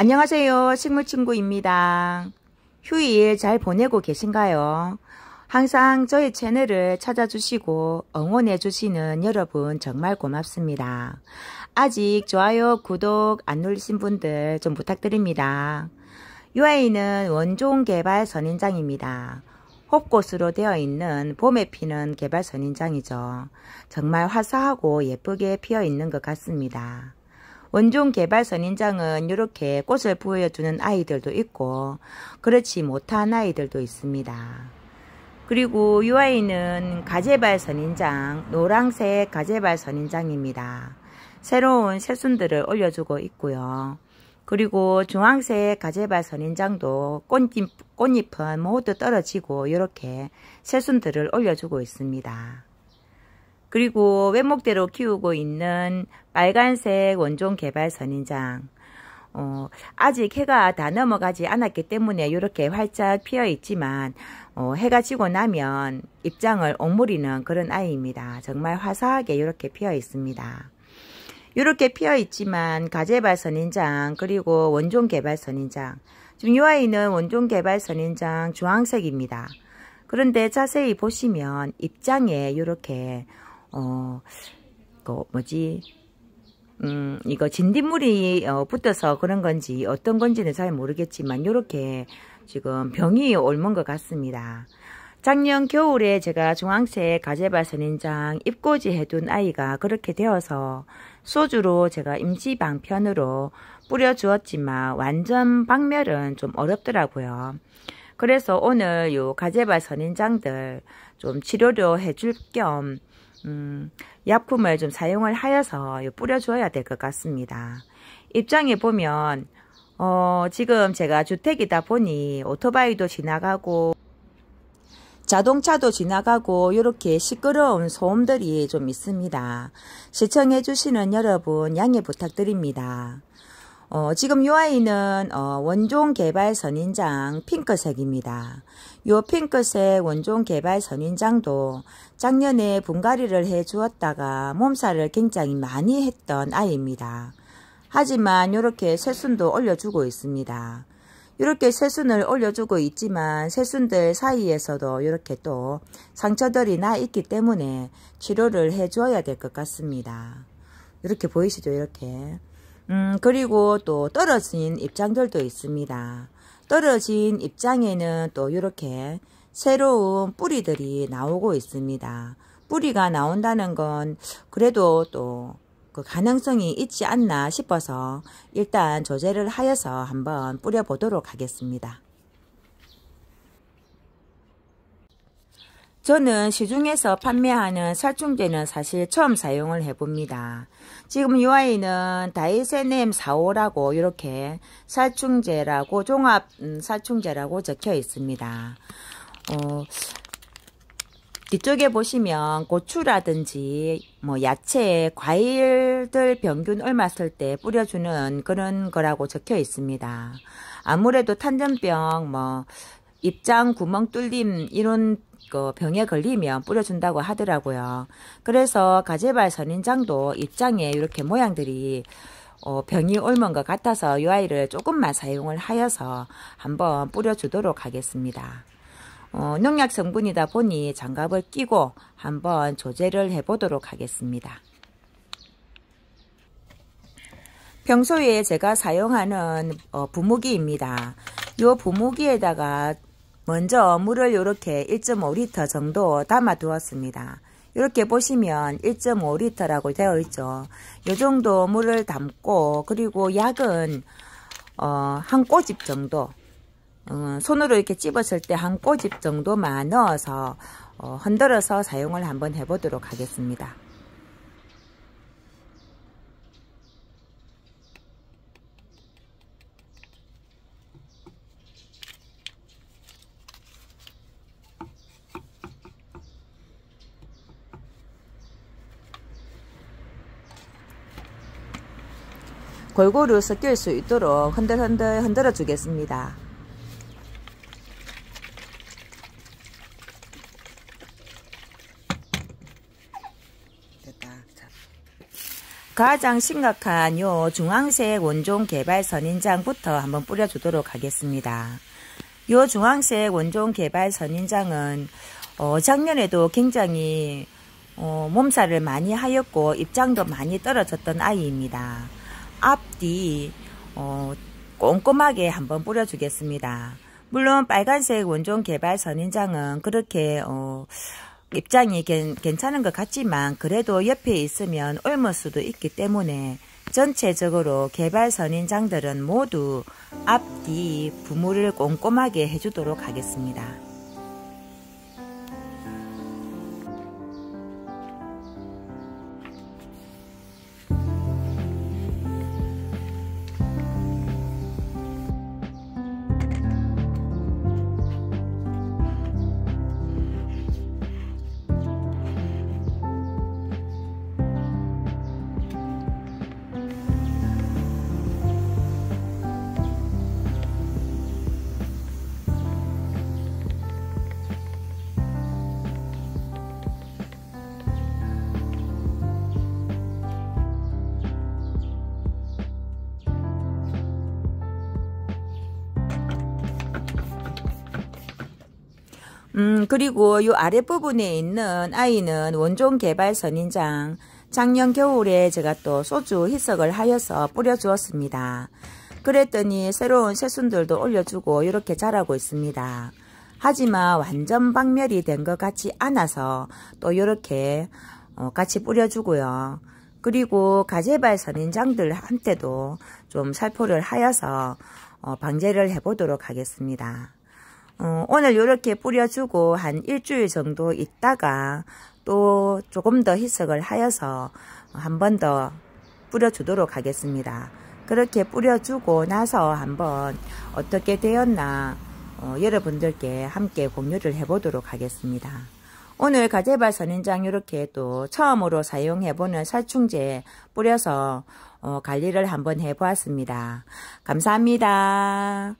안녕하세요. 식물친구입니다. 휴일 잘 보내고 계신가요? 항상 저희 채널을 찾아주시고 응원해주시는 여러분 정말 고맙습니다. 아직 좋아요, 구독 안 누르신 분들 좀 부탁드립니다. UA는 원종 개발 선인장입니다. 홉꽃으로 되어 있는 봄에 피는 개발 선인장이죠. 정말 화사하고 예쁘게 피어 있는 것 같습니다. 원종 개발 선인장은 이렇게 꽃을 보여주는 아이들도 있고 그렇지 못한 아이들도 있습니다. 그리고 이 아이는 가재발 선인장, 노랑색 가재발 선인장입니다. 새로운 새순들을 올려주고 있고요. 그리고 중앙색 가재발 선인장도 꽃잎, 꽃잎은 모두 떨어지고 이렇게 새순들을 올려주고 있습니다. 그리고 외목대로 키우고 있는 빨간색 원종 개발 선인장 어, 아직 해가 다 넘어가지 않았기 때문에 이렇게 활짝 피어 있지만 어, 해가 지고 나면 입장을 옥무리는 그런 아이입니다. 정말 화사하게 이렇게 피어 있습니다. 이렇게 피어 있지만 가재발 선인장 그리고 원종 개발 선인장 지금 이 아이는 원종 개발 선인장 주황색입니다. 그런데 자세히 보시면 입장에 이렇게 어, 그 뭐지, 음, 이거 진딧물이 어, 붙어서 그런 건지 어떤 건지는 잘 모르겠지만 이렇게 지금 병이 옮은 것 같습니다. 작년 겨울에 제가 중앙색 가재바선인장 입꼬지 해둔 아이가 그렇게 되어서 소주로 제가 임시방편으로 뿌려주었지만 완전 박멸은 좀 어렵더라고요. 그래서 오늘 요 가재바 선인장들 좀 치료료 해줄 겸 음, 약품을 좀 사용을 하여서 뿌려줘야 될 것 같습니다. 입장에 보면 어, 지금 제가 주택이다 보니 오토바이도 지나가고 자동차도 지나가고 이렇게 시끄러운 소음들이 좀 있습니다. 시청해주시는 여러분 양해 부탁드립니다. 어, 지금 이 아이는 어, 원종 개발 선인장 핑크색입니다. 이 핑크색 원종 개발 선인장도 작년에 분갈이를 해 주었다가 몸살을 굉장히 많이 했던 아이입니다. 하지만 이렇게 새순도 올려주고 있습니다. 이렇게 새순을 올려주고 있지만 새순들 사이에서도 이렇게 또 상처들이 나 있기 때문에 치료를 해줘야 될 것 같습니다. 이렇게 보이시죠? 이렇게. 음, 그리고 또 떨어진 입장들도 있습니다. 떨어진 입장에는 또 이렇게 새로운 뿌리들이 나오고 있습니다. 뿌리가 나온다는 건 그래도 또 그 가능성이 있지 않나 싶어서 일단 조제를 하여서 한번 뿌려보도록 하겠습니다. 저는 시중에서 판매하는 살충제는 사실 처음 사용을 해봅니다. 지금 이 아이는 다이세넴 45라고 이렇게 살충제라고 종합 음, 살충제라고 적혀 있습니다. 어, 뒤쪽에 보시면 고추라든지 뭐 야채, 과일들 병균 얼맞을 때 뿌려주는 그런 거라고 적혀 있습니다. 아무래도 탄전병, 뭐 입장 구멍 뚫림 이런 그 병에 걸리면 뿌려준다고 하더라고요. 그래서 가재발 선인장도 입장에 이렇게 모양들이 어, 병이 옮은 것 같아서 이 아이를 조금만 사용을 하여서 한번 뿌려주도록 하겠습니다. 어, 농약 성분이다 보니 장갑을 끼고 한번 조제를 해보도록 하겠습니다. 평소에 제가 사용하는 어, 부무기입니다. 이 부무기에다가 먼저 물을 이렇게 1.5리터 정도 담아두었습니다. 이렇게 보시면 1.5리터라고 되어 있죠. 이 정도 물을 담고 그리고 약은 어, 한 꼬집 정도 어, 손으로 이렇게 찝었을 때 한 꼬집 정도만 넣어서 어, 흔들어서 사용을 한번 해보도록 하겠습니다. 골고루 섞일 수 있도록 흔들흔들 흔들어 주겠습니다. 가장 심각한 요 중앙색 원종 개발 선인장부터 한번 뿌려주도록 하겠습니다. 요 중앙색 원종 개발 선인장은 어, 작년에도 굉장히 어, 몸살을 많이 하였고 입장도 많이 떨어졌던 아이입니다. 앞뒤 어, 꼼꼼하게 한번 뿌려주겠습니다. 물론 빨간색 원종 개발 선인장은 그렇게 어, 입장이 괜, 괜찮은 것 같지만 그래도 옆에 있으면 옮을 수도 있기 때문에 전체적으로 개발 선인장들은 모두 앞뒤 부무를 꼼꼼하게 해주도록 하겠습니다. 음, 그리고 이 아랫부분에 있는 아이는 원종 개발 선인장 작년 겨울에 제가 또 소주 희석을 하여서 뿌려주었습니다. 그랬더니 새로운 새순들도 올려주고 이렇게 자라고 있습니다. 하지만 완전 박멸이 된 것 같지 않아서 또 이렇게 어, 같이 뿌려주고요. 그리고 가재발 선인장들한테도 좀 살포를 하여서 어, 방제를 해보도록 하겠습니다. 어, 오늘 이렇게 뿌려주고 한 일주일 정도 있다가 또 조금 더 희석을 하여서 한 번 더 뿌려주도록 하겠습니다. 그렇게 뿌려주고 나서 한 번 어떻게 되었나 어, 여러분들께 함께 공유를 해보도록 하겠습니다. 오늘 가재발 선인장 이렇게 또 처음으로 사용해보는 살충제 뿌려서 어, 관리를 한 번 해보았습니다. 감사합니다.